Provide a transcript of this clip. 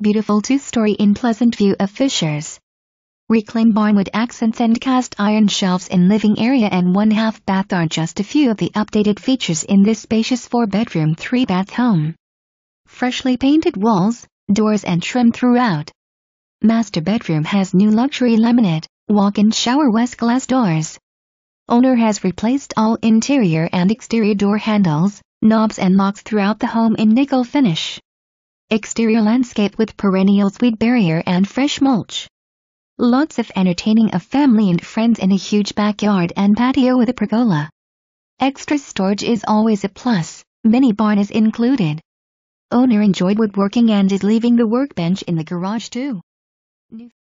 beautiful two-story in pleasant view of Fishers. Reclaimed barnwood accents and cast iron shelves in living area and one-half bath are just a few of the updated features in this spacious four-bedroom three-bath home. Freshly painted walls, doors and trim throughout. Master bedroom has new luxury laminate, walk-in shower west glass doors. Owner has replaced all interior and exterior door handles, knobs and locks throughout the home in nickel finish. Exterior landscape with perennials weed barrier and fresh mulch. Lots of entertaining of family and friends in a huge backyard and patio with a pergola. Extra storage is always a plus, mini barn is included. Owner enjoyed woodworking and is leaving the workbench in the garage too.